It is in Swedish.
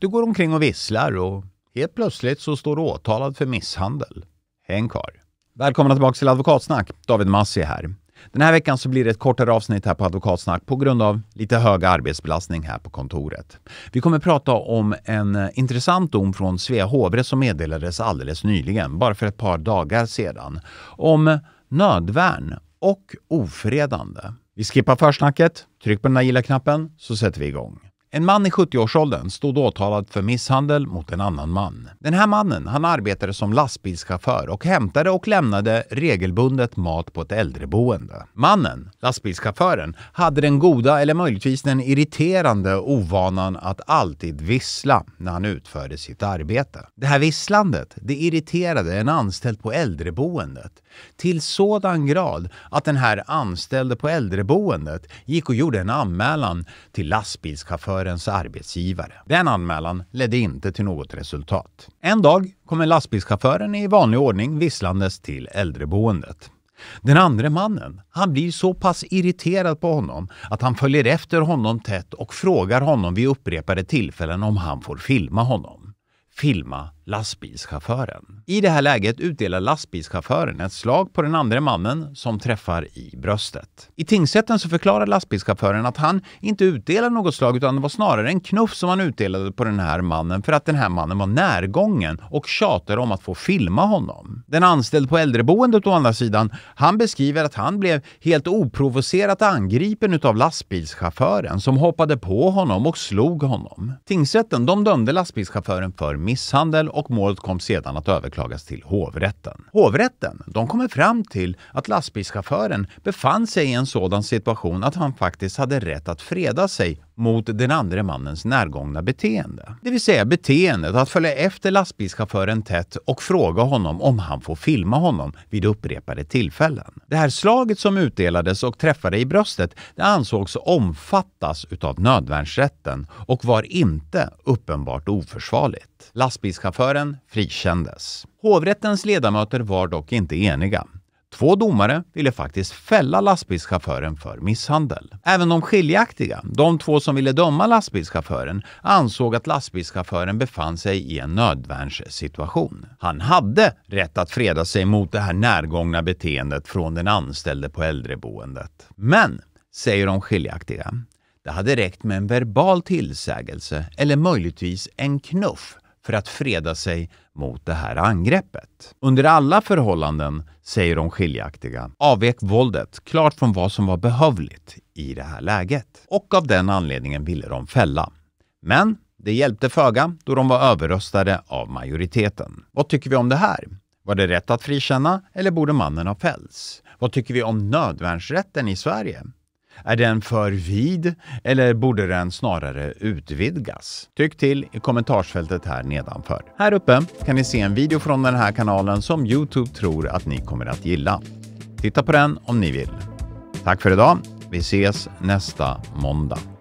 Du går omkring och visslar och helt plötsligt så står du åtalad för misshandel. Häng kvar. Välkomna tillbaka till Advokatsnack. David Massi här. Den här veckan så blir det ett kortare avsnitt här på Advokatsnack på grund av lite hög arbetsbelastning här på kontoret. Vi kommer prata om en eh, intressant dom från Svea hovrätt som meddelades alldeles nyligen, bara för ett par dagar sedan, om nödvärn och ofredande. Vi skippar försnacket, tryck på den där gilla-knappen så sätter vi igång. En man i 70-årsåldern stod åtalad för misshandel mot en annan man. Den här mannen han arbetade som lastbilschaufför och hämtade och lämnade regelbundet mat på ett äldreboende. Mannen, lastbilschauffören, hade den goda eller möjligtvis den irriterande ovanan att alltid vissla när han utförde sitt arbete. Det här visslandet det irriterade en anställd på äldreboendet till sådan grad att den här anställde på äldreboendet gick och gjorde en anmälan till lastbilschauffören chaufförens arbetsgivare. Den anmälan ledde inte till något resultat. En dag kommer lastbilschauffören i vanlig ordning visslandes till äldreboendet. Den andra mannen, han blir så pass irriterad på honom att han följer efter honom tätt och frågar honom vid upprepade tillfällen om han får filma honom. Filma lastbilschauffören. I det här läget utdelar lastbilschauffören ett slag på den andra mannen som träffar i bröstet. I tingsrätten så förklarar lastbilschauffören att han inte utdelade något slag utan det var snarare en knuff som han utdelade på den här mannen för att den här mannen var närgången och tjatade om att få filma honom. Den anställd på äldreboendet å andra sidan, han beskriver att han blev helt oprovocerat angripen utav lastbilschauffören som hoppade på honom och slog honom. Tingsrätten de dömde lastbilschauffören för misshandel och målet kom sedan att överklagas till hovrätten. Hovrätten de kommer fram till att lastbilschauffören befann sig i en sådan situation att han faktiskt hade rätt att freda sig mot den andra mannens närgångna beteende. Det vill säga beteendet att följa efter lastbilschauffören tätt och fråga honom om han får filma honom vid upprepade tillfällen. Det här slaget som utdelades och träffade i bröstet det ansågs omfattas utav nödvärnsrätten och var inte uppenbart oförsvarligt. Lastbilschauffören Talan frikändes. Hovrättens ledamöter var dock inte eniga. Två domare ville faktiskt fälla lastbilschauffören för misshandel. Även de skiljaktiga, de två som ville döma lastbilschauffören, ansåg att lastbilschauffören befann sig i en nödvärnssituation. Han hade rätt att freda sig mot det här närgångna beteendet från den anställde på äldreboendet. Men, säger de skiljaktiga, det hade räckt med en verbal tillsägelse eller möjligtvis en knuff för att freda sig mot det här angreppet. Under alla förhållanden, säger de skiljaktiga, avvek våldet klart från vad som var behövligt i det här läget. Och av den anledningen ville de fälla. Men det hjälpte föga då de var överröstade av majoriteten. Vad tycker vi om det här? Var det rätt att frikänna eller borde mannen ha fällts? Vad tycker vi om nödvärnsrätten i Sverige? Är den för vid eller borde den snarare utvidgas? Tyck till i kommentarsfältet här nedanför. Här uppe kan ni se en video från den här kanalen som Youtube tror att ni kommer att gilla. Titta på den om ni vill. Tack för idag. Vi ses nästa måndag.